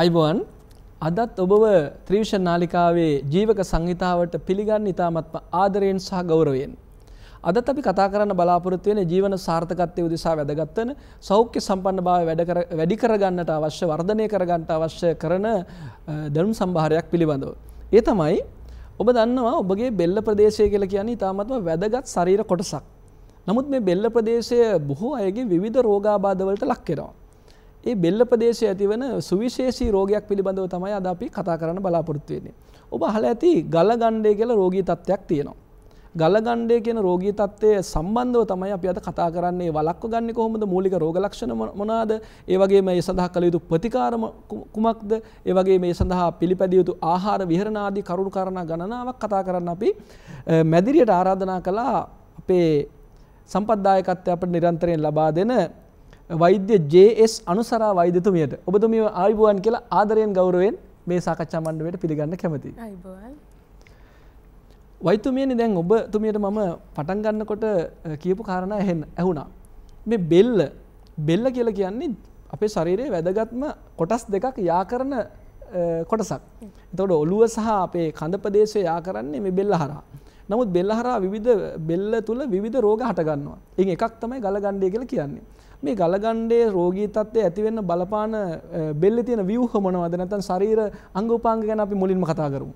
අයිබෝන් අදත් ඔබව ත්‍රීවිෂන් නාලිකාවේ ජීවක සංහිතාවට පිළිගන්න ඉතාමත්ම ආදරයෙන් සහ ගෞරවයෙන්. අදත් අපි කතා කරන්න බලාපොරොත්තු වෙන ජීවන සාර්ථකත්වය උදෙසා වැදගත් වෙන සෞඛ්‍ය සම්පන්නභාවය වැඩි කරගන්නට අවශ්‍ය වර්ධනය කරගන්නට අවශ්‍ය කරන දැනුම් සම්භාරයක් පිළිබඳව. ඒ තමයි ඔබ දන්නවා ඔබගේ බෙල්ල ප්‍රදේශය කියලා කියන්නේ ඉතාමත්ම වැදගත් ශරීර කොටසක්. නමුත් මේ බෙල්ල ප්‍රදේශය බොහෝ අයගේ විවිධ රෝගාබාධවලට ලක් වෙනවා. ඒ බෙල්ල ප්‍රදේශය ඇතිවන සුවිශේෂී රෝගයක් පිළිබඳව තමයි අද අපි කතා කරන්න බලාපොරොත්තු වෙන්නේ. ඔබ අහලා ඇති ගලගණ්ඩේ කියලා රෝගී තත්ත්වයක් තියෙනවා. ගලගණ්ඩය කියන රෝගී තත්ත්වය සම්බන්ධව තමයි අපි අද කතා කරන්නේ වලක්ව ගන්න කොහොමද මූලික රෝග ලක්ෂණ මොනවාද ඒ වගේම ඒ සඳහා කළ යුතු ප්‍රතිකාර කුමක්ද ඒ වගේම ඒ සඳහා පිළිපැදිය යුතු ආහාර විහරණ ආදී කරුණු කාරණා ගණනාවක් කතා කරන්න අපි මැදිරියට ආරාධනා කළා අපේ සම්පත් දායකත්වය අපිට නිරන්තරයෙන් ලබා දෙන වෛද්‍ය ජස් අනුසරා වෛදතුමියට ඔබතුම ආයිබුවන් කියලා ආදරයෙන් ගෞරවෙන් මේ සාකච්ඡා මණ්ඩුවට පිළිගන්න කැමති. වෛතුමියනි දැන් ඔබ තුමියට මම පටන්ගන්නකොට කියපු කාරණ එහෙන් ඇහුණා. මේ බෙල්ල බෙල්ල කියල කියන්නේ අපේ ශරීරයේ වැදගත්ම කොටස් දෙකක් යා කරන කොටසක්. එතකොට ඔළුව සහ අපේ කඳ ප්‍රදේශය යා කරන්නේ මේ බෙල්ල හරහා. නමුත් බෙල්ල හරහා විවිධ බෙල්ල තුල විවිධ රෝග හට ගන්නවා. ඉතින් එකක් තමයි ගලගණ්ඩය කියලා කියන්නේ. මේ ගලගණ්ඩේ රෝගී තත්ත්වය ඇති වෙන්න බලපාන බෙල්ලේ තියෙන ව්‍යුහ මොනවද නැත්නම් ශරීර අංග උපාංග ගැන අපි මුලින්ම කතා කරමු.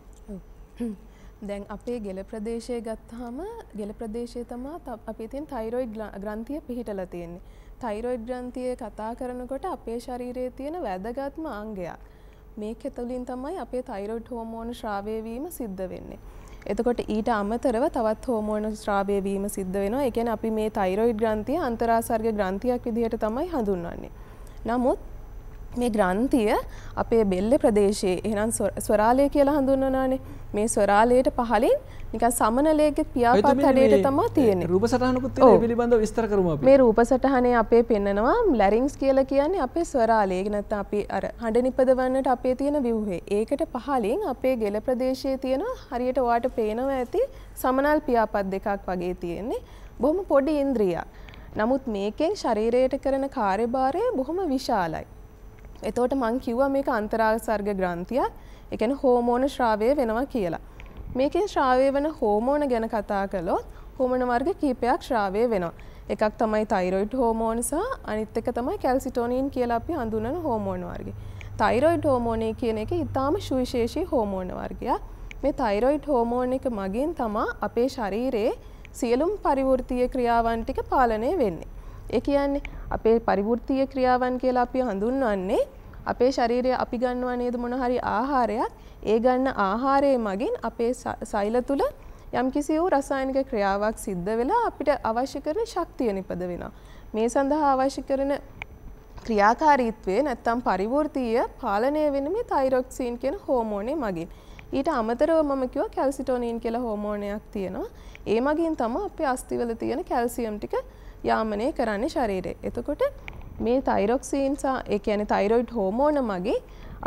දැන් අපේ ගෙල ප්‍රදේශය ගත්තාම ගෙල ප්‍රදේශය තමා අපි තියෙන තයිරොයිඩ් ග්‍රන්ථිය පිහිටලා තියෙන්නේ. තයිරොයිඩ් ග්‍රන්ථිය කතා කරනකොට අපේ ශරීරයේ තියෙන වැදගත්ම අංගයක්. මේක තුළින් තමයි අපේ තයිරොයිඩ් හෝමෝන ශ්‍රාවය වීම සිද්ධ වෙන්නේ. එතකොට ඊට අමතරව තවත් හෝමෝන ශ්‍රාවය වීම සිද්ධ වෙනවා. ඒ කියන්නේ අපි මේ තයිරොයිඩ් ග්‍රන්ථිය අන්තරාසර්ග ග්‍රන්ථියක් විදිහට තමයි හඳුන්වන්නේ. නමුත් මේ ග්‍රන්ථිය අපේ බෙල්ල ප්‍රදේශයේ එහෙනම් ස්වරාලය කියලා හඳුන්වනානේ මේ ස්වරාලයට පහලින් නිකන් සමනලයේ පියාපත් හැඩයට තමයි තියෙන්නේ. රූප සටහනකුත් තියෙන පිළිබඳව විස්තර කරමු අපි. මේ රූප සටහනේ අපේ පෙන්නනවා ලැරින්ග්ස් කියලා කියන්නේ අපේ ස්වරාලය. ඒක නැත්නම් අපි අර හඬ නිපදවන්නට අපේ තියෙන ව්‍යුහය. ඒකට පහලින් අපේ ගෙල ප්‍රදේශයේ තියෙන හරියට ඔයාට පේනවා ඇති සමනල් පියාපත් දෙකක් වගේ තියෙන්නේ. බොහොම පොඩි ඉන්ද්‍රියක්. නමුත් මේකෙන් ශරීරයට කරන කාර්යභාරය බොහොම විශාලයි. එතෝට මං කිව්වා මේක අන්තරාග සර්ග ග්‍රන්ථිය එකන හෝමෝන ශ්‍රාවය වෙනවා කියලා. මේකේ ශ්‍රාවය වන හෝමෝන ගැන කතා කළොත් හෝමන වර්ග කීපයක් ශ්‍රාවය වෙනවා. එකක් තමයි තයිරොයිඩ් හෝමෝන සහ අනිත් එක තමයි කැල්සිටෝනීන් කියලා අපි හඳුනන හෝමෝන වර්ගේ. තයිරොයිඩ් හෝමෝනය කියන එක ඉතාම සුවිශේෂී හෝමෝන වර්ගයක්. මේ තයිරොයිඩ් හෝමෝන එක මගින් තමා අපේ ශරීරයේ සියලුම් පරිවෘතිය ක්‍රියාවන් ටික පාලනය වෙන්නේ. ඒ කියන්නේ අපේ පරිවෘත්තීය ක්‍රියාවන් කියලා අපි හඳුන්වන්නේ අපේ ශරීරය අපි ගන්නවා නේද මොන හරි ආහාරයක් ඒ ගන්න ආහාරයේ මගින් අපේ සෛල තුල යම්කිසි වූ රසායනික ක්‍රියාවක් සිද්ධ වෙලා අපිට අවශ්‍ය කරන ශක්තිය නිපද වෙනවා. මේ සඳහා අවශ්‍ය කරන ක්‍රියාකාරීත්වය නැත්තම් පරිවෘත්තීය පාලනය වෙන මේ තයිරොක්සින් කියන හෝමෝනේ මගින්. ඊට අමතරව මම කිව්වා කැල්සිටොනින් කියලා හෝමෝනයක් තියෙනවා. ඒ මගින් තමයි අපේ අස්තිවල තියෙන කැල්සියම් ටික යාමනය කරන්නේ ශරීරය. එතකොට මේ තයිරොක්සීන් සහ ඒ කියන්නේ තයිරොයිඩ් හෝමෝන මගේ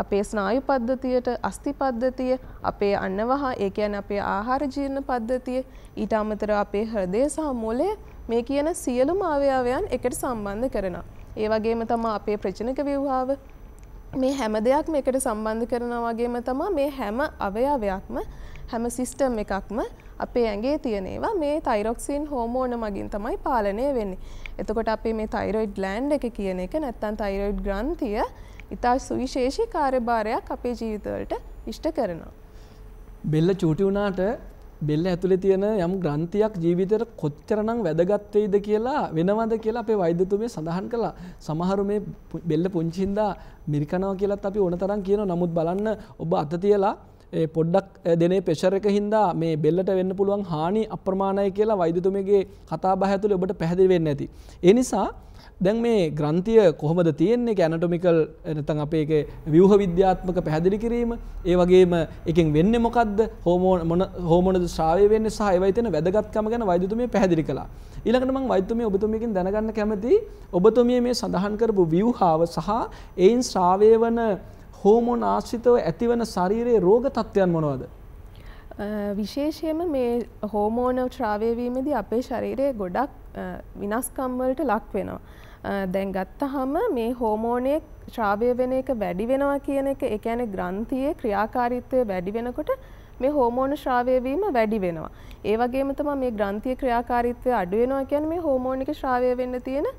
අපේ ස්නායු පද්ධතියට අස්ථි පද්ධතිය අපේ අන්නවහා ඒ කියන්නේ අපේ ආහාර ජීර්ණ පද්ධතිය ඊට අමතරව අපේ හෘදය සහ මොළය මේ කියන සියලුම අවයවයන් එකට සම්බන්ධ කරනවා. ඒ වගේම තමයි අපේ ප්‍රචනක ව්‍යුහාව මේ හැම දෙයක්ම එකට සම්බන්ධ කරනවා වගේම තමයි මේ හැම අවයවයක්ම හැම සිස්ටම් එකක්ම අපේ ඇගේ තියෙනේවා මේ තයිරොක්සින් හෝමෝන මගින් තමයි පාලනය වෙන්නේ. එතකොට අපේ මේ තයිරොයිඩ් ලෑන්් එක කියන එක නැත්තන් තයිරොයිඩ් ග්‍රන්තිය ඉතා සුවිශේෂී කාර්යභාරයක් අපේ ජීවිතවලට ඉෂ්ට කරනවා. බෙල්ල චූටි වුණාට බෙල්ල ඇතුළේ තියෙන යම් ග්‍රන්ථියක් ජීවිතයට කොච්චරනම් වැදගත් වෙයිද කියලා වෙනවද කියලා අපේ වෛද්‍යතුමිය සඳහන් කළා. සමහර මේ බෙල්ල පුංචි හින්දා මිරිකනවා කියලත් අපි ඕනතරම් කියනවා. නමුත් බලන්න ඔබ අත තියලා පොඩ්ඩක් දෙනේ පෙෂර එක හින්දා මේ බෙල්ලට වෙන්න පුළුවන් හානි අප්‍රමාණය කියලා වෛදතුමගේ කතා බහැතුළ ඔබට පැහදිි වෙන්න ඇති. එනිසා දැන් මේ ග්‍රන්තිය කොහොමද තියෙන්නේ ඇනටොමිකල් නැතන් අපේ එක විවහ විද්‍යාත්මක පැහැදිලි කිරීම ඒ වගේම එකින් වෙන්න මොකක්ද හෝමෝන හෝමනද ශ්‍රාවය වෙන්න සහ ඒවයිතන වැදගත්කම ගැන වෛදතුමේ පැහැදිලි කළා ඊළඟට මම වෛද්‍යතුමිය ඔබතුමියකින් දැනගන්න කැමති ඔබතුමිය මේ සඳහන් කරපු ව්‍යුහාව සහ එයින් ශ්‍රාවය වන හෝමෝන් ආශ්‍රිතව ඇතිවන ශරීරයේ රෝග තත්ත්වයන් මොනවද? විශේෂයෙන්ම මේ හෝමෝන ශ්‍රාවය වීමේදී අපේ ශරීරයේ ගොඩක් විනාශකම් වලට ලක් වෙනවා. දැන් ගත්තහම මේ හෝමෝනයේ ශ්‍රාවය වෙන එක වැඩි වෙනවා කියන එක ඒ කියන්නේ ග්‍රන්ථියේ ක්‍රියාකාරීත්වය වැඩි වෙනකොට මේ හෝමෝන ශ්‍රාවය වීම වැඩි වෙනවා. ඒ වගේම තමයි මේ ග්‍රන්ථියේ ක්‍රියාකාරීත්වය අඩු වෙනවා කියන්නේ මේ හෝමෝනික ශ්‍රාවය වෙන්න තියෙන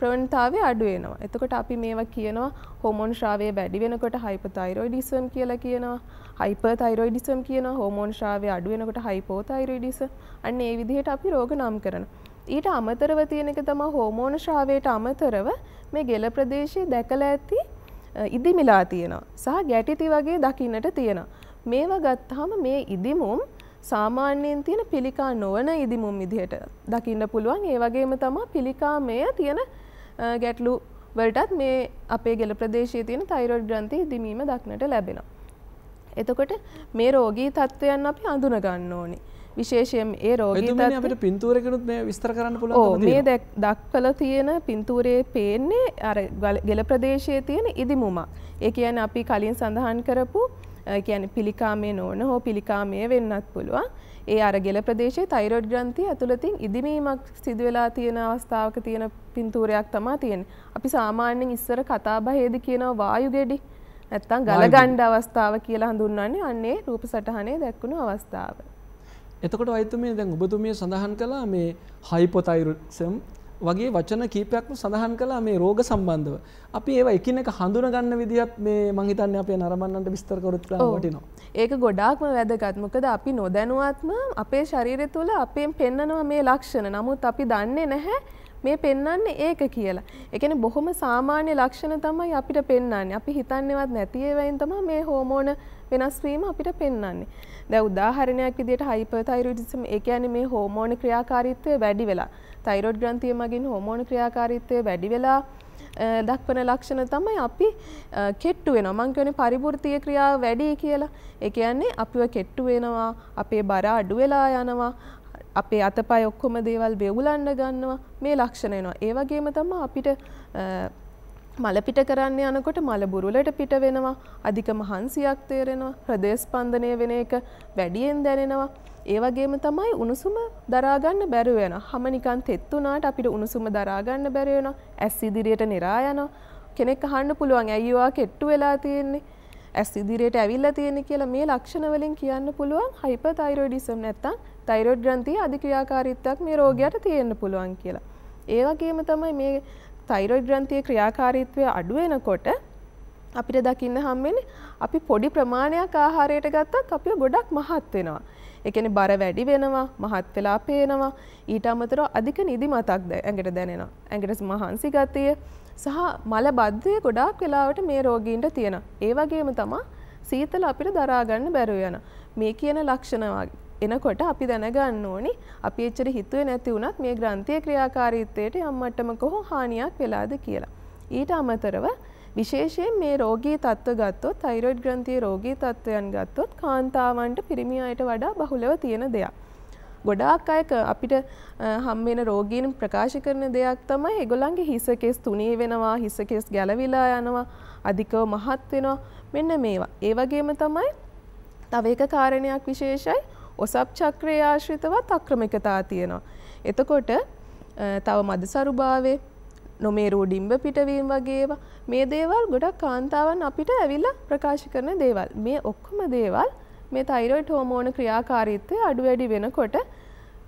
ප්‍රවණතාව අඩුවෙනවා. එතකොට අපි මේවා කියනවා හෝමෝන් ශ්‍රාවය වැඩි වෙනකොට හයිපතයිරොයිඩිසම් කියලා කියනවා. හයිපර්තයිරොයිඩිසම් කියන හෝමෝන් ශ්‍රාවය අඩු වෙනකොට හයිපෝතයිරොයිඩිසම්. අන්න ඒ විදිහට අපි රෝග නම් කරනවා. ඊට අමතරව තියෙන එක තමයි හෝමෝන ශ්‍රාවයට අමතරව මේ ගෙල ප්‍රදේශයේ දැකලා ඇති ඉදිමිලා තියෙනවා. සහ ගැටිති වගේ දකින්නට තියෙනවා. මේවා ගත්තාම මේ ඉදිමුම් සාමාන්‍යයෙන් තියෙන පිළිකා නොවන ඉදිමුම් විදිහට දකින්න පුළුවන්. ඒ වගේම තමයි පිළිකාමය තියෙන ගැටලු වලටත් මේ අපේ ගෙල ප්‍රදේශයේ තියෙන තයිරොඩ් ග්‍රන්ථි දිමීම දක්නට ලැබෙනවා. එතකොට මේ රෝගී තත්ත්වයන් අපි අඳුන ගන්න ඕනේ. විශේෂයෙන් ඒ රෝගී තත්ත්වය අපිට පින්තූරයකිනුත් මේ විස්තර කරන්න පුළුවන්. ඔව් මේ දක්වලා තියෙන පින්තූරයේ පේන්නේ අර ගෙල ප්‍රදේශයේ තියෙන ඉදිමුමක්. ඒ කියන්නේ අපි කලින් සඳහන් කරපු කියන්නේ පිළිකාමේ නොවන හෝ පිළිකාමේ වෙන්නත් පුළුවන්. ඒ අර ගෙල ප්‍රදේශයේ තයිරොඩ් ග්‍රන්ථි ඇතුළතින් ඉදිමීමක් සිදුවෙලා තියෙන අවස්ථාවක තියෙන පින්තූරයක් තමා තියෙන. අපි සාමාන්‍යෙන් ඉස්සර කතාබහේද කියනව වායු ගෙඩි ඇත්තම් ගල ගණ්ඩ අවස්ථාව කියලා හඳුන්වන්නේ අන්නේ රූප සටහනේ දැක්වුණු අවස්ථාව. එතකොට අයිතු මේ දැන් ඔබතුමිය සඳහන් කලා මේ හයිපොතයිරුසම් වගේ වචන කීපයක්ම සඳහන් කලා මේ රෝග සම්බන්ධව. අපි ඒවා එකින එක හඳුන ගන්න විදිහත් මේ මහිතන්න අපේ නරමන්නට විස්තර කොරත්ලා වටිනවා. ඒක ගොඩාක්ම වැදගත් මොකද අපි නොදැනුවත්ම අපේ ශරීරය තුළ අපෙන් පෙන්නනවා මේ ලක්ෂණ නමුත් අපි දන්නේ නැහැ මේ පෙන්වන්නේ ඒක කියලා. එකන බොහොම සාමාන්‍ය ලක්ෂණ තමයි අපිට පෙන්වන්නේ. අපි හිතන්නේවත් නැති ඒවායින් තමයි මේ හෝමෝන වෙනස් වීම අපිට පෙන්වන්නේ. දැන් උදාහරණයක් විදිහට හයිපර්තයිරොයිඩිසම් ඒ කියන්නේ මේ හෝමෝන ක්‍රියාකාරීත්වය වැඩි වෙලා. තයිරොඩ් ග්‍රන්තිය මගින් හෝමෝන ක්‍රියාකාරීත්වය වැඩි වෙලා දක්වන ලක්ෂණ තමයි අපි කෙට්ටු වෙනවා මං කියන්නේ පරිපූර්තිය ක්‍රියාව වැඩි කියලා. ඒ කියන්නේ අපිව කෙට්ටු වෙනවා, අපේ බර අඩු වෙලා යනවා, අපේ අතපය ඔක්කොම දේවල් බෙවුලන්න ගන්නවා. මේ ලක්ෂණ එනවා. ඒ වගේම තමයි අපිට මල පිට කරන්න යනකොට මල බුරුලට පිට වෙනවා අධික මහන්සියක් තේරෙනවා ප්‍රදේශස්පන්දනය වෙන එක වැඩියෙන් දැනෙනවා ඒ වගේම තමයි උණුසුම දරාගන්න බැරුව වෙන හැම නිකන් තෙත් උනාට අපිට උණුසුම දරාගන්න බැරි වෙනවා ඇස් ඉදිරියට නිරා යනවා කෙනෙක් අහන්න පුළුවන් ඇයි ඔයා කෙට්ටු වෙලා තියෙන්නේ ඇස් ඉදිරියට ඇවිල්ලා තියෙන්නේ කියලා මේ ලක්ෂණ වලින් කියන්න පුළුවන් හයිපර්තයිරොයිඩිසම් නැත්තම් තයිරොයිඩ් ග්‍රන්ථියේ අධික්‍රියාකාරීත්වයක් මේ රෝගියාට තියෙන්න පුළුවන් කියලා ඒ වගේම තමයි මේ තයිරොයිඩ් ග්‍රන්ථිය ක්‍රියාකාරීත්වය අඩුවෙනකොට අපිට දකින්න හම්බෙන අපි පොඩි ප්‍රමාණයක් ආහාරයට ගත්තත් අපි ගොඩක් මහත් වෙනවා. එකන බර වැඩි වෙනවා මහත් වෙලා පේනවා ඊට අමතර අධික නිදි මතක්ද ඇඟට දැනෙනවා. ඇඟට මහන්සි ගතිය සහ මල බද්ධය ගොඩාක් වෙලාවට මේ රෝගීන්ට තියෙන. ඒ වගේම තමා සීතල අපිට දරාගන්න බැරුව යන. මේ කියන ලක්ෂණ එනකොට අපි දැනගන්න ඕනි අපි එච්චර හිතුවේ නැති වුණත් මේ ග්‍රන්ථයේ ක්‍රියාකාරීත්වයට යම් මට්ටමක හෝ හානියක් වෙලාද කියලා. ඊට අමතරව විශේෂයෙන් මේ රෝගී තත්ත්ව ගත්තොත් තයිරොයිඩ් ග්‍රන්ථියේ රෝගී තත්ත්වයන් ගත්තොත් කාන්තාවන්ට පිරිමි අයට වඩා බහුලව තියෙන දෙයක්. ගොඩාක් අය අපිට හම් වෙන රෝගීන් ප්‍රකාශ කරන දෙයක් තමයි ඒගොල්ලන්ගේ හිස කෙස් තුනී වෙනවා හිස කෙස් ගැලවිලා යනවා අධිකව මහත් වෙනවා මෙන්න මේවා. ඒ වගේම තමයි තව එක කාරණයක් විශේෂයි ඔසප් චක්‍රය ආශ්‍රිතවත් අක්‍රමිකතා තියෙනවා. එතකොට තව මදසරුභාවේ නොමේ රෝඩිම්බ පිටවීම් වගේවා මේ දේවල් ගොඩක් කාන්තාවන් අපිට ඇවිල්ල ප්‍රකාශ කරන දේවල් මේ ඔක්කොම දේවල් මේ තයිරොයිට් හෝමෝන ක්‍රියාකාරීත්වය අඩු වැඩි වෙනකොට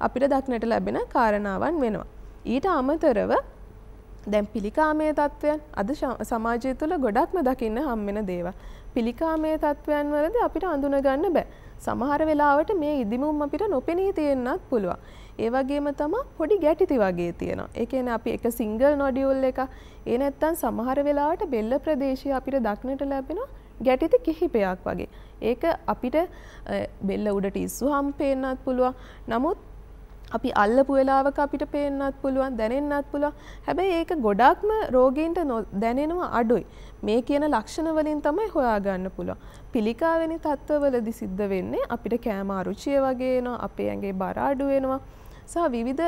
අපිට දක්නට ලැබෙන කාරණාවන් වෙනවා. ඊට අමතරව දැන් පිළිකාමය තත්ත්වයන් අද සමාජය තුළ ගොඩක්ම දකින්න හම්මෙන දේව. පිළිකාමය තත්ත්වයන් වලද අපිට අඳුනගන්න බෑ. සමහර වෙලාවට මේ ඉදිමුම් අපිට නොපෙනී තියෙන්නත් පුළුවන්. ඒ වගේම තමයි පොඩි ගැටිති වගේ තියෙනවා. ඒ කියන්නේ අපි එක සිංගල් නොඩියුල් එක ඒ නැත්තම් සමහර වෙලාවට බෙල්ල ප්‍රදේශය අපිට දක්නට ලැබෙනවා ගැටිති කිහිපයක් වගේ. ඒක අපිට බෙල්ල උඩට ඉස්සුවම් පේන්නත් පුළුවන්. නමුත් අපි අල්ලපු වෙලාවක අපිට පේන්නත් පුළුවන් දැනෙන්නත් පුළුවන් හැබැයි ඒක ගොඩක්ම රෝගීන්ට දැනෙනවා අඩුයි මේ කියන ලක්ෂණවලින් තමයි හොයාගන්න පුළුවන් පිළිකාවෙනි තත්ත්වවලදි සිද්ධ වෙන්නේ අපිට කෑම අරුචිය වගේ එනවා අපේ ඇඟේ බර අඩු වෙනවා සහ විවිධ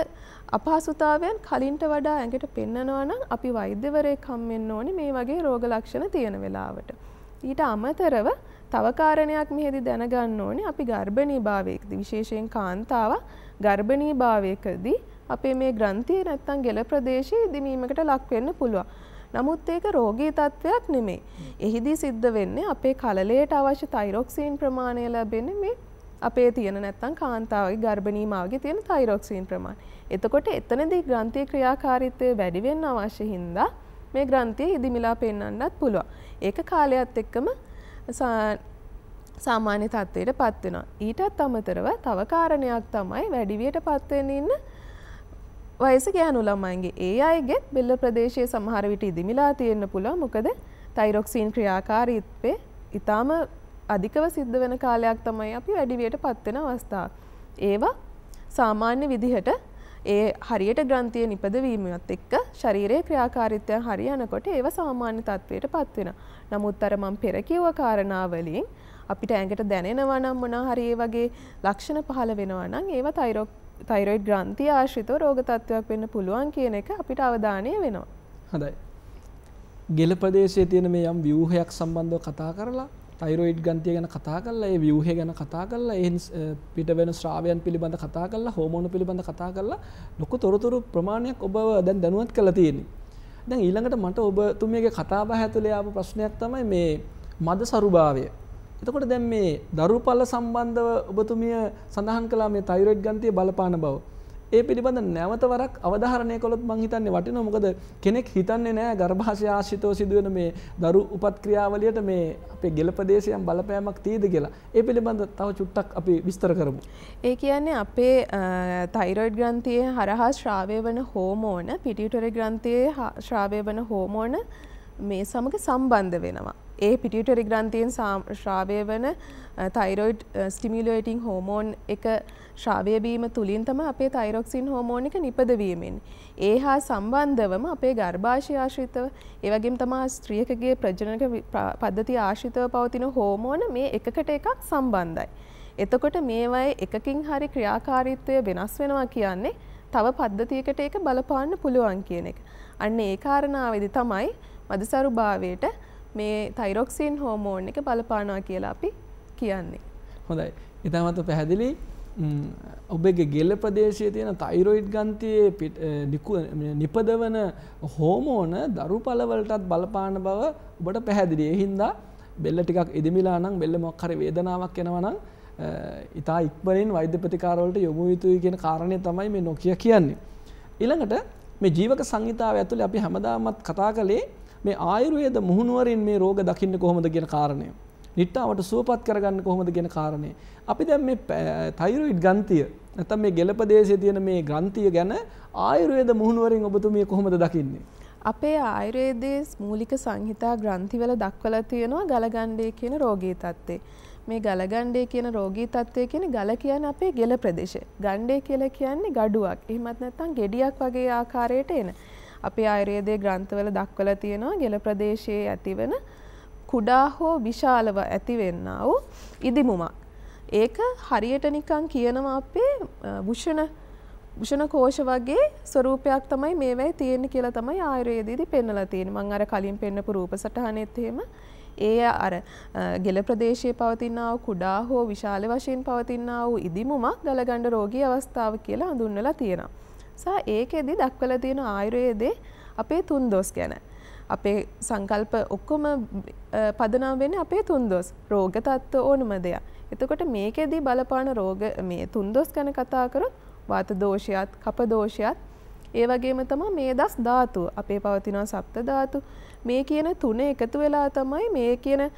අපහසුතාවයන් කලින්ට වඩා ඇඟට පෙන්නනවා නම් අපි වෛද්‍යවරයෙක් හම්බෙන්න ඕනේ මේ වගේ රෝග ලක්ෂණ තියෙන වෙලාවට ඊට අමතරව තව කාරණයක් මෙහිදී දැනගන්න ඕනේ අපි ගර්භණී භාවයේදී විශේෂයෙන් කාන්තාවක් ගර්භණී භාවයකදී අපේ මේ ග්‍රන්ථිය නැත්තම් ගෙල ප්‍රදේශයේ දිනීමකට ලක් වෙන්න පුළුවන්. නමුත් ඒක රෝගී තත්ත්වයක් නෙමෙයි. එහිදී සිද්ධ වෙන්නේ අපේ කලලයට අවශ්‍ය තයිරොක්සින් ප්‍රමාණය ලැබෙන්නේ මේ අපේ තියෙන නැත්තම් කාන්තාවගේ ගර්භණී මාවගේ තියෙන තයිරොක්සින් ප්‍රමාණය. එතකොට එතනදී ග්‍රන්ථිය ක්‍රියාකාරීත්වය වැඩි වෙන්න අවශ්‍ය හින්දා මේ ග්‍රන්ථිය ඉදිමිලා පෙන්වන්නත් පුළුවන්. ඒක කාලයත් එක්කම සාමාන්‍ය තත්ත්වයට පත් වෙනවා. ඊටත් අමතරව තව කාරණයක් තමයි වැඩිවියට පත් වෙන්න ඉන්න වයස ගෑනු ළමයින්ගේ. ඒ අයගෙත් බෙල්ල ප්‍රදේශයේ සමහර විට ඉදිමිලා තියෙන්න පුළුවන්. මොකද තයිරොක්සින් ක්‍රියාකාරීත්වය ඊටාම අධිකව සිද්ධ වෙන කාලයක් තමයි අපි වැඩිවියට පත් වෙන අවස්ථාව. ඒවා සාමාන්‍ය විදිහට ඒ හරියට ග්‍රන්ථිය නිපදවීමත් එක්ක ශරීරයේ ක්‍රියාකාරීත්වය හරියනකොට ඒව සාමාන්‍ය තත්ත්වයට පත් වෙනවා. නමුත් අර මම පෙර කිව්ව කාරණා වලින් අපිට ඇඟට දැනෙනවා නම් මොනා හරි ඒ වගේ ලක්ෂණ පහළ වෙනවා නම් ඒවා තයිරොක් තයිරොයිඩ් ග්‍රන්ථිය ආශ්‍රිතව රෝග තත්ත්වයක් වෙන්න පුළුවන් කියන එක අපිට අවධානය වෙනවා. හොඳයි. ගෙල ප්‍රදේශයේ තියෙන මේ යම් ව්‍යූහයක් සම්බන්ධව කතා කරලා තයිරොයිඩ් ගන්තිය ගැන කතා කල්ලා ඒ ව්‍යූහය ගැන කතා කල්ලා එ පිට වෙන ශ්‍රාවයන් පිළිබඳ කතා කල්ලා හෝමෝනු පිළිබඳ කතා කල්ලා ලොකු තොරතුරු ප්‍රමාණයක් ඔබව දැන් දැනුවත් කළ තියෙන්නේ. දැන් ඊළඟට මට ඔබ තුමියගේ කතාබහ ඇතුළේ ආපු ප්‍රශ්නයක් තමයි මේ මද සරුභාවය. එතකොට දැන් මේ දරුපල සම්බන්ධව ඔබතුමිය සඳහන් කළා මේ තයිරොයිඩ් ග්‍රන්ථිය බලපාන බව. ඒ පිළිබඳ නැවත වරක් අවධාරණය කළොත් මං හිතන්නේ වටිනවා. මොකද කෙනෙක් හිතන්නේ නැහැ ගර්භාෂය ආශ්‍රිතව සිදුවෙන මේ දරු උපත් ක්‍රියාවලියට මේ අපේ ගෙල ප්‍රදේශයන් බලපෑමක් තියෙද කියලා. ඒ පිළිබඳ තව චුට්ටක් අපි විස්තර කරමු. ඒ කියන්නේ අපේ තයිරොයිඩ් ග්‍රන්ථියේ හරහා ශ්‍රාවය වන හෝමෝන පිටියුටරි ග්‍රන්ථියේ ශ්‍රාවය වන හෝමෝන මේ සමග සම්බන්ධ වෙනවා. ඒ පිටියුටරි ග්‍රන්ථයෙන් ශ්‍රාවය වන තයිරෝයිඩ් ස්ටිමිලේටිං හෝමෝන් එක ශ්‍රාවයබීම තුළින් තම අපේ තයිරොක්සින් හෝමෝනික නිපදවීමෙන්. ඒ හා සම්බන්ධවම අපේ ගර්භාෂය ආශ්‍රිතව ඒවගේම තමා ස්ත්‍රියකගේ ප්‍රජනක පද්ධති ආශ්‍රිතව පවතින හෝමෝන මේ එකකට එකක් සම්බන්ධයි. එතකොට මේවයි එකකින් හරි ක්‍රියාකාරීත්වය වෙනස් වෙනවා කියන්නේ තව පද්ධතියකට ඒක බලපාන්න පුළුවන් කියන එක. අන්න ඒ කාරණාවේදී තමයි මදසරු භාවයට මේ තයිරොක්සින් හෝමෝන් එක බලපානවා කියලා අපි කියන්නේ. හොඳයි. ඉතාමත් පැහැදිලි ඔබගේ ගෙල්ල ප්‍රදේශය තියෙන තයිරොයිඩ් ගන්තියේ නිපදවන හෝමෝන දරු පලවලටත් බලපාන බව ඔබට පැහැදිලිය හින්දා බෙල්ල ටිකක් ඉදිමිලා නම් බෙල්ල මොක්හරි වේදනාවක් එෙනවනම් ඉතා ඉක්මනින් වෛද්‍යපතිකාරවලට යොමු යුතුයි කියෙන කාරණය තමයි මේ නොකිය කියන්නේ. ඉළඟට මේ ජීවක සංහිතාව ඇතුළ අපි හැමදාමත් කතා කළේ මේ ආයුර්වේද මුහුණුවරින් මේ රෝග දකින්න කොහොමද කියන කාරණය. නිට්ටාවට සුවපත් කරගන්න කොහොමද කියන කාරණය. අපි දැන් මේ තයිරොයිඩ් ග්‍රන්ථිය නැත්නම් මේ ගෙලපදේශයේ තියෙන මේ ග්‍රන්ථිය ගැන ආයුර්වේද මුහුණුවරින් ඔබතුමිය කොහොමද දකින්නේ? අපේ ආයුර්වේදයේ මූලික සංහිතා ග්‍රන්ථිවල දක්වලා තියෙනවා ගලගණ්ඩේ කියන රෝගී තත්ත්වේ. මේ ගලගණ්ඩේ කියන රෝගී තත්ත්වය කියන්නේ ගල කියන්නේ අපේ ගෙල ප්‍රදේශය. ගණ්ඩේ කියලා කියන්නේ gaduwak. එහෙමත් නැත්නම් gediyak වගේ ආකාරයට එන. අපේ ආයුර්වේදයේ ග්‍රන්ථවල දක්වලා තියෙනවා ගෙල ප්‍රදේශයේ ඇතිවන කුඩා හෝ විශාලව ඇතිවෙන්නා වූ ඉදිමුමක්. ඒක හරියට නිකන් කියනවා අපේ වුෂණ භෂණ කෝෂ වගේ ස්වරූපයක් තමයි මේවැයි තියෙන කියලා තමයි ආයුර්වේදයේදී පෙන්වලා තියෙන්නේ. මම අර කලින් පෙන්නපු රූප සටහනෙත් එහෙම ඒ අර ගෙල ප්‍රදේශයේ පවතිනා වූ කුඩා හෝ විශාල වශයෙන් පවතිනා වූ ඉදිමුමක් ගලගඬ රෝගී අවස්ථාව කියලා හඳුන්වලා තියෙනවා. සහ ඒකෙදි දක්වල තියෙන ආයුරයේදේ අපේ තුන් දොස් ගැන. අපේ සංකල්ප ඔක්කොම පදනම් වෙන අපේ තුන්දොස් රෝගතත්ව ඕනම දෙයක්. එතකොට මේකෙදී බලපාන රෝග මේ තුන්දොස් ගැන කතා කරොත් වාත දෝෂයත් කප දෝෂයත් ඒ වගේම තමයි මේ දස් ධාතු අපේ පවතිනවා සප්ත ධාතු මේ කියන තුන එකතු වෙලා තමයි මේ කියන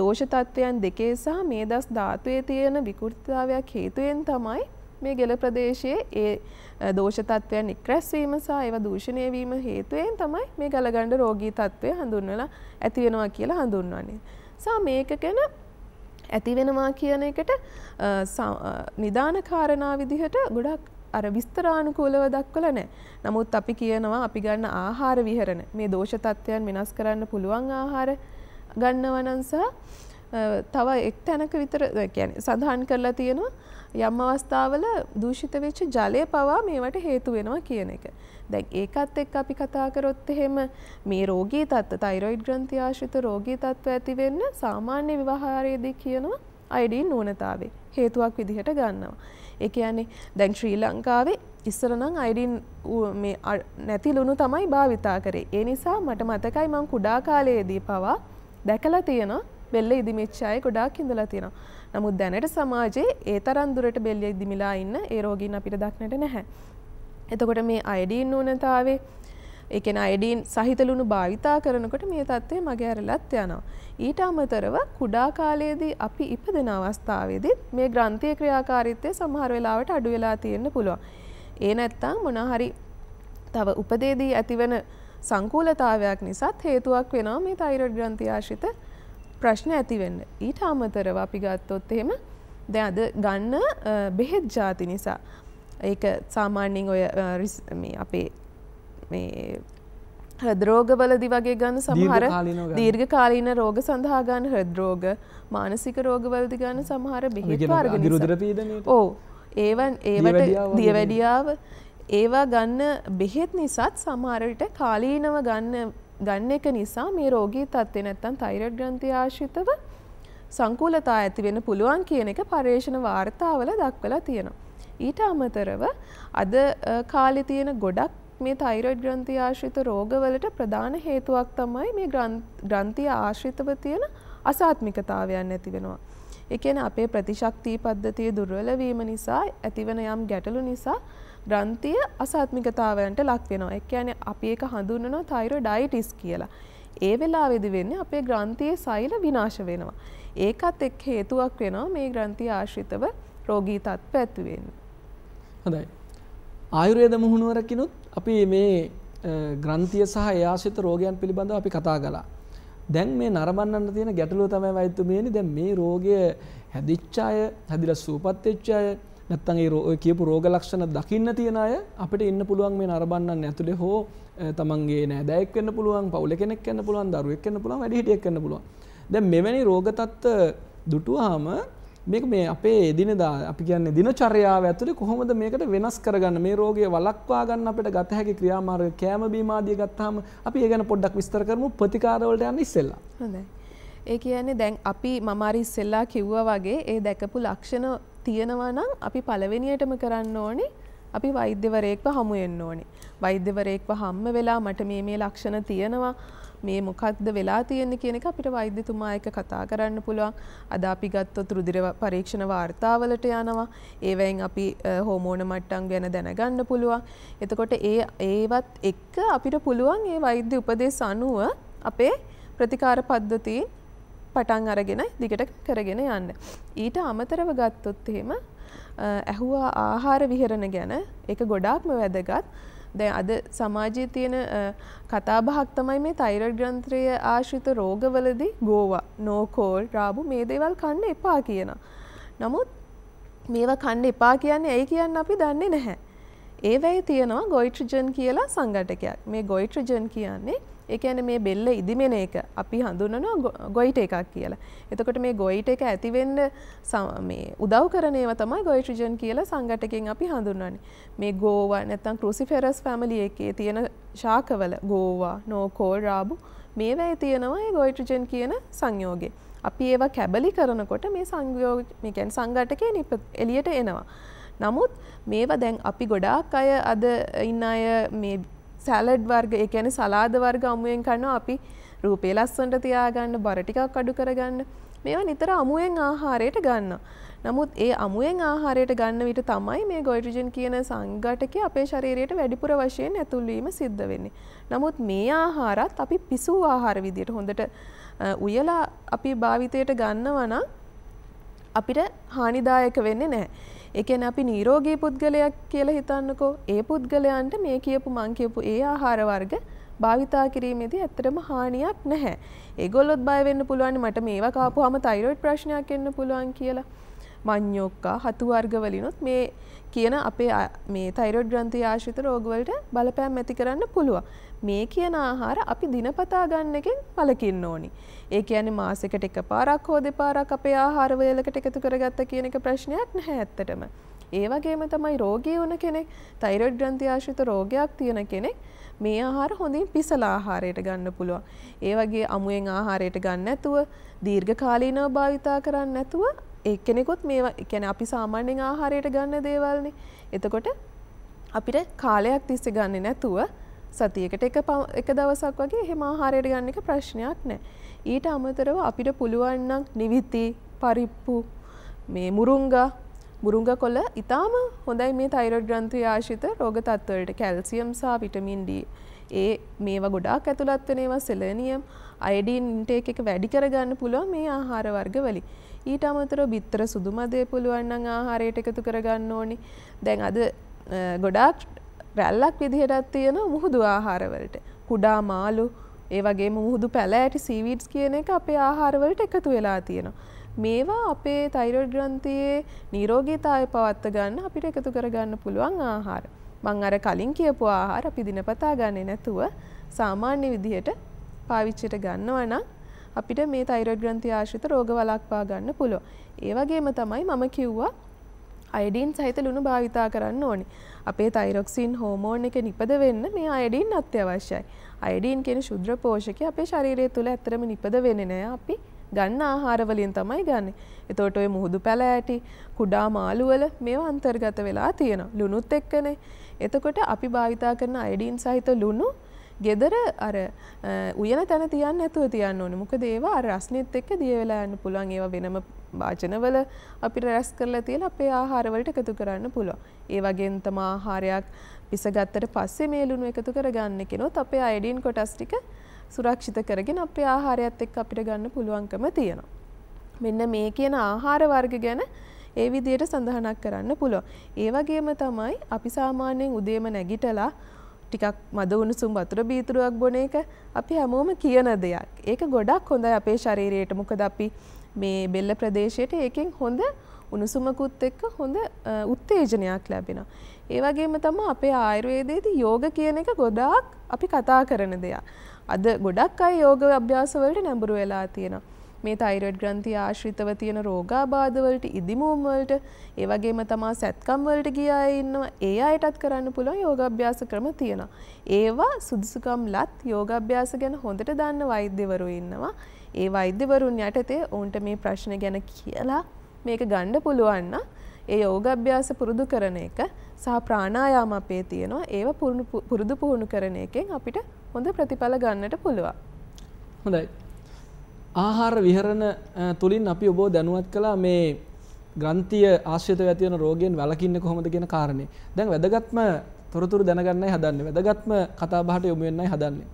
දෝෂ තත්වයන් දෙකේ සහ මේ දස් ධාතුවේ තියෙන විකෘතිතාවයක් හේතුවෙන් තමයි මේ ගෙල ප්‍රදේශයේ ඒ දෝෂතත්වයන් නික්‍රැස්වීම සහ ඒව දූෂණය වීම හේතුවෙන් තමයි මේ ගලගණ්ඩ රෝගී තත්ත්වය හඳුන්වලා ඇතිවෙනවා කියලා හඳුන්වන්නේ. සා මේක ගැන ඇතිවෙනවා කියන එකට නිධාන කාරණා විදිහට ගොඩක් අර විස්තරානුකූලව දක්වල නෑ. නමුත් අපි කියනවා අපි ගන්න ආහාර විහරණ මේ දෝෂතත්වයන් වෙනස් කරන්න පුළුවන් ආහාර ගන්නවනන් සහ තව එක් තැනක විතර කියන්නේ සඳහන් කරලා තියෙනවා යම් අවස්ථාවල දූෂිත වෙච්ච ජලය පවා මේවට හේතු වෙනවා කියන එක. දැන් ඒකත් එක්ක අපි කතා කරොත් එහෙම මේ රෝගී තත්ත්ව තයිරොයිඩ් ග්‍රන්ථි ආශ්‍රිත රෝගී තත්ත්ව ඇති වෙන්න සාමාන්‍ය ව්‍යවහාරයේදී කියනවා අයිඩීන් නුවණතාවේ හේතුවක් විදිහට ගන්නවා. ඒ කියන්නේ දැන් ශ්‍රී ලංකාවේ ඉස්සර නම් අයිඩීන් මේ නැති ලුණු තමයි භාවිතා කරේ. ඒ නිසා මට මතකයි මම කුඩා කාලයේදී පවා දැකලා තියෙනවා බෙල්ල ඉදිමිච්ච අය ගොඩාක් ඉඳලා තියෙනවා. නමුත් දැනට සමාජයේ ඒ තරම් දුරට බෙල්ල ඉදිමිලා ඉන්න ඒ රෝගීන් අපිට දක්නට නැහැ. එතකොට මේ අයඩීන් ඌනතාවේ එකන අයිඩීන් සහිතලුණු භාවිතා කරනකොට මේ තත්ත්වය මගේ ඇරලත් යනවා. ඊට අමතරව කුඩා කාලයේදී අපි ඉපදෙන අවස්ථාවේදී මේ ග්‍රන්ථය ක්‍රියාකාරිත්වය සමහර වෙලාවට අඩු වෙලා තියෙන්න පුළුවන්. ඒ නැත්තම් මොනහරි තව උපදේදී ඇතිවන සංකූලතාවයක් නිසාත් හේතුවක් වෙනවා මේ තයිරොඩ් ග්‍රන්ථිආශ්‍රිත ප්‍රශ්න ඇතිවෙන්න. ඊට අමතරව අපි ගත්තොත් එහෙම දැ අද ගන්න බෙහෙත් ජාති නිසා. ඒක සාමාන්‍යෙන් ඔය අපේ හදරෝගවලදි වගේ ගන්න සමහර දීර්ඝ කාලීන රෝග සඳහාගන්න හදරෝග මානසික රෝගවලදි ගන්න සමහර බෙහෙත් වර්ග ඕ ඒවන් ඒවට දියවැඩියාව ඒවා ගන්න බෙහෙත් නිසාත් සමහරට කාලීනව ගන්න ගන්න එක නිසා මේ රෝගී තත්ත්වේ නැත්තම් තයිරොයිඩ් ග්‍රන්ථි ආශ්‍රිතව සංකූලතා ඇති වෙන්න පුළුවන් කියන එක පර්යේෂණ වාර්තාවල දක්වලා තියෙනවා. ඊට අමතරව අද කාලේ තියෙන ගොඩක් මේ තයිරොයිඩ් ග්‍රන්ථි ආශ්‍රිත රෝගවලට ප්‍රධාන හේතුවක් තමයි මේ ග්‍රන්ථිය ආශ්‍රිතව තියෙන අසාත්මිකතාවයන් ඇති වෙනවා. එකන අපේ ප්‍රතිශක්තිී පද්ධතිය දුර්වලවීම නිසා ඇතිවන යම් ගැටලු නිසා ග්‍රන්තිය අසාත්මිකතාවයන්ට ලක්වෙනවා එක් ඇන අපි එක හඳුන්නනවා තයිර ඩයිටිස් කියලා. ඒ වෙලා වෙදි වෙන්න අපේ ග්‍රන්තියේ සෛල විනාශ වෙනවා. ඒකත් එක් හේතුවක් වෙනවා මේ ග්‍රන්ති ආශ්‍රිතව රෝගී තත්ව ඇත්තුවෙන්. හොඳයි. ආයුරේද මුහුණුවරකිනුත් අපි මේ ග්‍රන්තිය සහ යාසිත රෝගයන් පිළිබඳව අපි කතා කලා. දැන් මේ නරඹන්නන්න තියෙන ගැටලුව තමයි වෛද්‍යතුමියනි දැන් මේ රෝගය හැදිච්ච අය හැදිලා සූපත් වෙච්ච අය නැත්තම් ඒ ඔය කියපු රෝග ලක්ෂණ දකින්න තියෙන අය අපිට ඉන්න පුළුවන් මේ නරඹන්නන්න ඇතුලේ හෝ තමන්ගේ නෑදෑයෙක් වෙන්න පුළුවන් පවුල කෙනෙක් වෙන්න පුළුවන් දරුවෙක් වෙන්න පුළුවන් වැඩිහිටියෙක් වෙන්න පුළුවන් දැන් මෙවැනි රෝග තත්ත්ව දුටුවාම මේක මේ අපේ එදිනෙදා අපි කියන්නේ දිනචර්යාව ඇතුලේ කොහොමද මේකට වෙනස් කරගන්න මේ රෝගය වළක්වා ගන්න අපිට ගත හැකි ක්‍රියාමාර්ග කෑම බීම ආදිය ගත්තාම අපි ඒ ගැන පොඩ්ඩක් විස්තර කරමු ප්‍රතිකාර වලට යන්න ඉස්සෙල්ලා. හොඳයි. ඒ කියන්නේ දැන් අපි මමාරි ඉස්සෙල්ලා කිව්වා වගේ ඒ දැකපු ලක්ෂණ තියෙනවා නම් අපි පළවෙනියටම කරන්න ඕනේ අපි වෛද්‍යවරයෙක්ව හමු වෙන්න ඕනේ. වෛද්‍යවරයෙක්ව හම්ම වෙලා මට මේ මේ ලක්ෂණ තියෙනවා මේ මොකක්ද වෙලා තියෙන්නේ කියන එක අපිට වෛද්‍යතුමා එක කතා කරන්න පුළුවන්. අද අපි ගත්තොත් රුධිර පරීක්ෂණ වාර්තාවලට යනවා. ඒවයින් අපි හෝමෝන මට්ටම් ගැන දැනගන්න පුළුවන්. එතකොට ඒ ඒවත් එක්ක අපිට පුළුවන් ඒ වෛද්‍ය උපදෙස් අනුව අපේ ප්‍රතිකාර පද්ධතිය පටන් අරගෙන දිගට කරගෙන යන්න. ඊට අමතරව ගත්තොත් එහෙම ඇහුවා ආහාර විහරණ ගැන ඒක ගොඩාක්ම වැදගත්. දැ අද සමාජය තියෙන කතාබහක් තමයි මේ තයිරඩ් ග්‍රන්ත්‍රය ආශ්‍රිත රෝගවලදි ගෝවා නෝකෝල් රාබු මේ දේවල් කන්න එපා කියන. නමුත් මේව කණ්ඩ එපා කියන්න ඇයි කියන්න අපි දන්නේ නැහැ. ඒවැයි තියෙනවා ගොයිට්‍රජන් කියලා සංගටකයක් මේ ගොයිට්‍රජන් කියන්නේ ඒඇන මේ බෙල්ල ඉදිමෙන එක අපි හඳුන්නනවා ගොයිට එකක් කියලා. එතකොට මේ ගොයිට එක ඇතිවෙන්න උදව් කරනව තමයි ගොයිට්‍රජන් කියලා සංගටකින් අපි හඳුන්නන්නේ. මේ ගෝවා නැත්තන් කෘසිෆෙරස් පැමලි එකේ තියෙන ශාකවල ගෝවා නෝකෝල් රාබු මේවැයි තියෙනවා ගොයිට්‍රජන් කියන සංයෝගේ. අපි ඒවා කැබලි කරනකොට මේ සංයෝග මේකැන් සංගටකය එලියට එනවා. නමුත් මේවා දැන් අපි ගොඩාක් අය අද ඉන්න අය මේ සැලඩ් වර්ග එකැන සලාද වර්ග අමුවෙන් කන්නවා අපි රූපේ ලස්සන්ට තියාගන්න බරටිකක් අඩු කරගන්න මේවා නිතර අමුවෙන් ආහාරයට ගන්න. නමුත් ඒ අමුවෙන් ආහාරයට ගන්න විට තමයි මේ ගොයිටජන් කියන සංගටක අපේ ශරීරයට වැඩිපුර වශයෙන් ඇතුල්වීම සිද්ධ වෙන්නේ. නමුත් මේ ආහාරත් අපි පිසූ ආහාර විදියට හොඳට උයලා අපි භාවිතයට ගන්නවනම් අපිට හානිදායක වෙන්නේ නැහැ. එකන අපි නීරෝගී පුද්ගලයක් කියල හිතන්නකෝ ඒ පුද්ගලයන්ට මේ කියපු මං කියපු ඒ ආහාරවර්ග භාවිතා කිරීමේදී ඇත්තටම හානියක් නැහැ. ඒගොල්ලොත් බය වෙන්න පුළුවන් මට මේවා කාපුවාම තයිරොයිඩ් ප්‍රශ්නයක් එන්න පුළුවන් කියලා. මඤ්ඤොක්කා හතු වර්ග වලිනුත් මේ කියන අපේ මේ තයිරොයිඩ් ග්‍රන්ථිය ආශ්‍රිත රෝග වලට බලපෑම් ඇති කරන්න පුළුවන්. මේ කියන ආහාර අපි දිනපතා ගන්න එකෙන් වළකින්න ඕනි. ඒ කියන්නේ මාසෙකට එකපාරක් හෝ දෙපාරක් අපේ ආහාර වේලකට එකතු කරගත්ත කියන එක ප්‍රශ්නයක් නැහැ ඇත්තටම. ඒ වගේම තමයි රෝගී වුණ කෙනෙක් තයිරොයිඩ් ග්‍රන්ථි ආශ්‍රිත රෝගයක් තියෙන කෙනෙක් මේ ආහාර හොඳින් පිසලා ආහාරයට ගන්න පුළුවන්. ඒ වගේ අමුයෙන් ආහාරයට ගන්න නැතුව දීර්ඝ කාලීනව භාවිතා කරන්නේ නැතුව ඒ කෙනෙකුත් මේවා කියන්නේ අපි සාමාන්‍යයෙන් ආහාරයට ගන්න දේවල්නේ. එතකොට අපිට කාලයක් තිස්සේ ගන්නේ නැතුව සතියකට එක එක දවසක් වගේ එහෙම ආහාරයට ගන්න එක ප්‍රශ්නයක් නෑ. ඊට අමතරව අපිට පුළුවන්නම් නිවිති පරිප්පු මේ මුරුංග මුරුංග කොල ඉතාම හොඳයි මේ තයිරොඩ් ග්‍රන්ථය ආශිත රෝග තත්ත්වලට කැල්සියම් සහ විටමින් D ඒ මේවා ගොඩාක් ඇතුළත් වෙන ඒවා සෙලෙනියම් අයඩින් ඉන්ටේක් එක වැඩි කරගන්න පුළුවන් මේ ආහාර වර්ග වලින්. ඊට අමතරව බිත්තර සුදුමදේ පුළුවන් නම් ආහාරයට එකතු කරගන්න ඕනි. දැන් අද ගොඩාක් රැල්ලක් විදිහටත් තියෙන මුහුදු ආහාරවලට කුඩා මාළු ඒ වගේ මුහුදු පැල ඇටි සීවිඩ්ස් කියන එක අපේ ආහාරවලට එකතු වෙලා තියෙනවා. මේවා අපේ තයිරොඩ් ග්‍රන්ථයේ නිරෝගීතාවය පවත්ව ගන්න අපිට එකතු කරගන්න පුළුවන් ආහාර. මං අර කලින් කියපු ආහාර අපි දිනපතා ගන්නේ නැතුව සාමාන්‍ය විදිහට පාවිච්චියට ගන්නවා නම් අපිට මේ තයිරොඩ් ග්‍රන්ථි ආශ්‍රිත රෝග වළක්වා ගන්න පුළුවන්. ඒ වගේම තමයි මම කිව්වා අයඩීන් සහිත ලුණු භාවිතා කරන්න ඕනේ. අපේ තයිරොක්සින් හෝමෝන් එක නිපද වෙන්න මේ අයඩීන් අත්‍යවශ්‍යයි. අයඩීන් කෙන ශුද්‍ර පෝෂක අපේ ශරීරය තුළ ඇතරම නිපද වෙන නෑ අපි ගන්න ආහාරවලින් තමයි ගන්න. එතෝට ඔය මුහුදු පැල ඇටි කුඩා මාළුවල මේ අන්තර්ගත වෙලා තියෙන ලුණුත් එක්කනේ. එතකොට අපි භාවිතා කරන අයඩීන් සහිත ලුණු ගෙදර අර උයන තැන තියන්න ඇතුව තියන්න ඕන මොක දේවා රස්නෙත් එක්ක දියවෙලා යන්න පුළුවන් ඒවා වෙනම භාජනවල අපිට රැස් කරලා තියලා අපේ ආහාරවලට එකතු කරන්න පුළුවන්. ඒ වගේම තම ආහාරයක් පිසගත්තට පස්සේ මේ ලුණු එකතු කරගන්න කෙනොත් අපේ අයඩින් කොටස් ටික සුරක්ෂිත කරගෙන අපේ ආහාරයත් එක්ක අපිට ගන්න පුළුවන්කම තියෙනවා. මෙන්න මේ කියන ආහාර වර්ග ගැන ඒ විදියට සඳහනක් කරන්න පුළුවන්. ඒ වගේම තමයි අපි සාමාන්‍යයෙන් උදේම නැගිටලා ටිකක් මද උණුසුම් වතුර බීතුරුවක් බොන එක අපි හැමෝම කියන දෙයක්. ඒක ගොඩක් හොඳයි අපේ ශරීරයට. මොකද අපි මේ බෙල්ල ප්‍රදේශයට ඒකෙන් හොඳ උණුසුමකුත් එක්ක හොඳ උත්තේජනයක් ලැබෙනවා. ඒ වගේම තමයි අපේ ආයුර්වේදයේදී යෝග කියන එක ගොඩාක් අපි කතා කරන දෙයක්. අද ගොඩක් අය යෝග අභ්‍යාස වලට නැඹුරු වෙලා තියෙනවා. මේ තයිරඩ් ග්‍රන්ථි ආශ්‍රිතව තියෙන රෝගාබාධවලට ඉදිමූම්වලට ඒවගේම තමා සැත්කම්වලට ගියා ඉන්නවා ඒ අයටත් කරන්න පුළුවන් යෝගාභ්‍යාස ක්‍රම තියෙනවා. ඒවා සුදුසුකම් ලත් යෝගාභ්‍යාස ගැන හොඳට දන්න වෛද්‍යවරු ඉන්නවා. ඒ වෛද්‍යවරුන් යටතේ ඔවුන්ට මේ ප්‍රශ්න ගැන කියලා මේක ගණ්ඩ පුළුවන්න ඒ යෝගාභ්‍යාස පුරුදු කරන එක සහ ප්‍රාණායාම අපේ තියෙනවා ඒව පුරුදු පුහුණු කරන එකෙන් අපිට හොඳ ප්‍රතිඵල ගන්නට පුළුවන්. හොඳයි ආහාර විහරණ තුළින් අපි ඔබෝ දැනුවත් කළා මේ ග්‍රන්ථිය ආශ්‍රිතව ඇති වෙන රෝගයෙන් වැළකින්නේ කොහොමද කියන කාරණේ. දැන් වැදගත්ම තොරතුරු දැනගන්නයි හදන්නේ. වැදගත්ම කතාබහට යොමු වෙන්නයි හදන්නේ.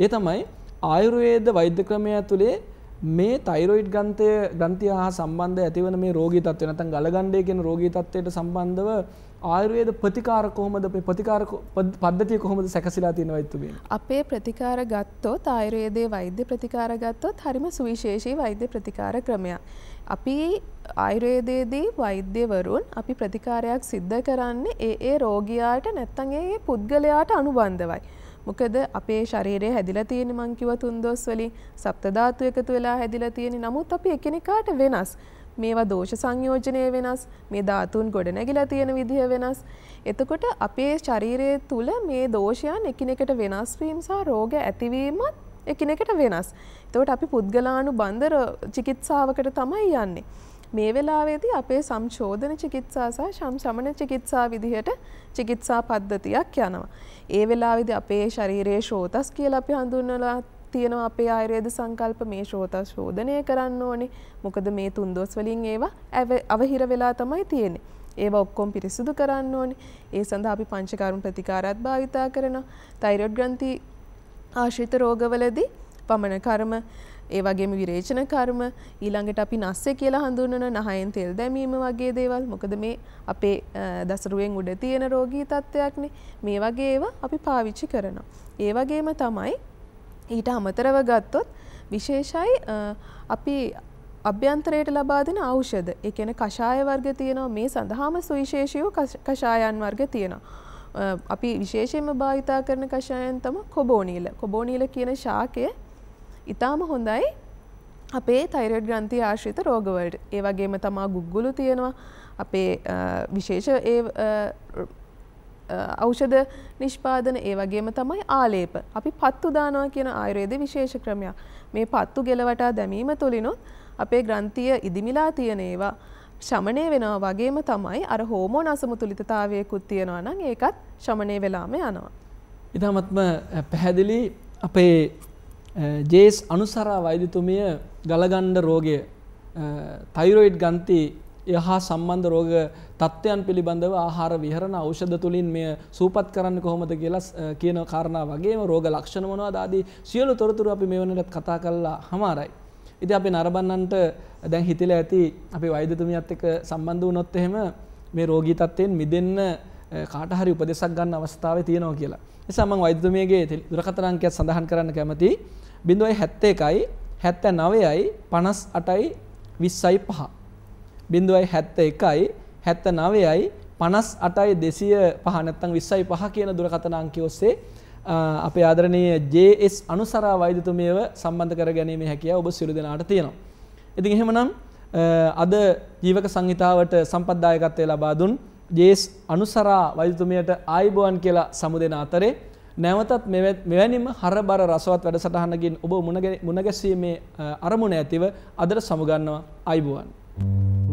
ඒ තමයි ආයුර්වේද වෛද්‍ය ක්‍රමය ඇතුලේ මේ තයිරොයිඩ් ග්‍රන්ථය ග්‍රන්ථිය හා සම්බන්ධ ඇතිවන මේ රෝගී තත්ත්වය නැත්නම් ගලගණ්ඩය කියන රෝගී තත්ත්වයට සම්බන්ධව ආයුර්වේද ප්‍රතිකාර කොහොමද අපේ ප්‍රතිකාර පද්ධතිය කොහොමද සැකසීලා තියෙනවද තුමේ? අපේ ප්‍රතිකාර ගත්තොත් ආයුර්වේදයේ වෛද්‍ය ප්‍රතිකාර ගත්තොත් හරිම සුවිශේෂී වෛද්‍ය ප්‍රතිකාර ක්‍රමයක්. අපි ආයුර්වේදයේදී වෛද්‍යවරුන් අපි ප්‍රතිකාරයක් සිද්ධ කරන්නේ ඒ ඒ රෝගියාට නැත්තම් ඒ පුද්ගලයාට අනුබන්ධවයි. මොකද අපේ ශරීරය හැදිලා තියෙන මං කිව්ව තුන්දොස් වලින් සප්ත ධාතු එකතු වෙලා හැදිලා තියෙන නමුත් අපි එකිනෙකාට වෙනස්. මේවා දෝෂ සංයෝජනය වෙනස් මේ ධාතුන් ගොඩ නැගිලා තියෙන විදිහ වෙනස්. එතකොට අපේ ශරීරය තුළ මේ දෝෂයන් එකිනෙකට වෙනස් වීම සහ රෝග ඇතිවීමත් එකිනෙකට වෙනස්. එතකොට අපි පුද්ගලානු බන්ධර චිකිත්සාවකට තමයි යන්නේ. මේ වෙලාවේදී අපේ සම්ශෝධන චිකිත්සා සහ සම්සමන චිකිත්සා විදිහට චිකිත්සා පද්ධතියක් යනවා. ඒ වෙලාවේදී අපේ ශරීරයේ ශෝතස් කියලා අපි හඳුන්වලා තියෙනවා අපේ ආයුර්වේද සංකල්ප මේ ශෝත ශෝධනය කරන්න ඕනේ. මොකද මේ තුන්දොස් වලින් ඒවා අවහිර වෙලා තමයි තියෙන්නේ. ඒවා ඔක්කොම පිරිසිදු කරන්න ඕනේ. ඒ සඳහා අපි පංචකාරුණ ප්‍රතිකාරات භාවිතා කරනවා. තයිරොයිඩ් ග්‍රන්ථි ආශ්‍රිත රෝගවලදී පමන කර්ම ඒ වගේම විරේචන කර්ම ඊළඟට අපි නැස්සේ කියලා හඳුන්වන නහයෙන් තෙල් දැමීම වගේ දේවල් මොකද මේ අපේ දසරුවෙන් උඩ තියෙන රෝගී තත්ත්වයක්නේ මේ වගේ ඒවා අපි පාවිච්චි කරනවා ඒ වගේම තමයි ඊට අමතරව ගත්තොත් විශේෂයි අපි අභ්‍යන්තරයට ලබා දෙන ඖෂධ ඒ කියන්නේ කෂාය වර්ග තියෙනවා මේ සඳහාම සුවිශේෂීව කෂායන් වර්ග තියෙනවා අපි විශේෂයෙන්ම භාවිතා කරන කෂායන් තමයි කොබෝනීල කොබෝනීල කියන ශාකය ඊටාම හොඳයි අපේ තෛරොයිඩ් ග්‍රන්ථිය ආශ්‍රිත රෝගවලට ඒ වගේම තමා ගුග්ගුලු තියෙනවා අපේ විශේෂ ඒ ඖෂධ නිෂ්පාදන ඒ වගේම තමයි ආලේප. අපි පත්තු දානවා කියන ආයුර්වේද විශේෂ ක්‍රමයක්. මේ පත්තු ගෙලවටා දැමීම තුලිනුත් අපේ ග්‍රන්ථිය ඉදිමිලා තියෙන ඒවා ශමණය වෙනවා වගේම තමයි අර හෝමෝන අසමතුලිතතාවයකුත් තියෙනවා නම් ඒකත් ශමණය වෙලාම යනවා. ඉතාමත්ම පැහැදිලි අපේ ජේස් අනුසරා වෛද්‍යතුමිය ගලගණ්ඩ රෝගය තයිරොයිඩ් ගන්ති යහා සම්බන්ධ රෝග තත්ත්වයන් පිළිබඳව ආහාර විහරණ ඖෂධ තුලින් මෙය සූපත් කරන්න කොහොමද කියලා කියන කාරණා වගේම රෝග ලක්ෂණ මොනවද ආදී සියලු තොරතුරු අපි මේ වෙනකොට කතා කළා හමාරයි. ඉතින් අපි නරඹන්නන්ට දැන් හිතිලා ඇති අපි වෛද්‍යතුමියත් එක්ක සම්බන්ධ වුණොත් එහෙම මේ රෝගී තත්ත්වයෙන් මිදෙන්න කාට හරි උපදෙසක් ගන්න අවස්ථාවේ තියෙනවා කියලා. නිසා මම වෛද්‍යතුමියගේ දුරකථන අංකයත් සඳහන් කරන්න කැමතියි. 071යි 79යි 58යි 20යි 5. බිඳුවයි හැත්ත එකයි හැත්ත නවයයි පනස් අටයි දෙසිය පහනැත්තං විස්සයි පහ කියන දුරකතනාංකි ඔස්සේ අප ආදරනය ජස් අනුසරා වෛදතුමයව සම්බන්ධ කර ගැනීම හැකිය ඔබ සිරු දෙනාට තියෙනවා. ඉතින් එහෙමනම් අද ජීවක සංහිතාවට සම්පද්දායකත්වය ලබාදුන් ජේස් අනුසරා වෛදතුමයට ආයිබුවන් කියලා සමුදෙන අතරේ නැවතත් මෙවැනිම හරබර රසවත් වැඩසටහනකින් ඔබ මුණගැසීමේ අරමුණ ඇතිව අදර සමුගන්නවා අයිබුවන්. Thank you.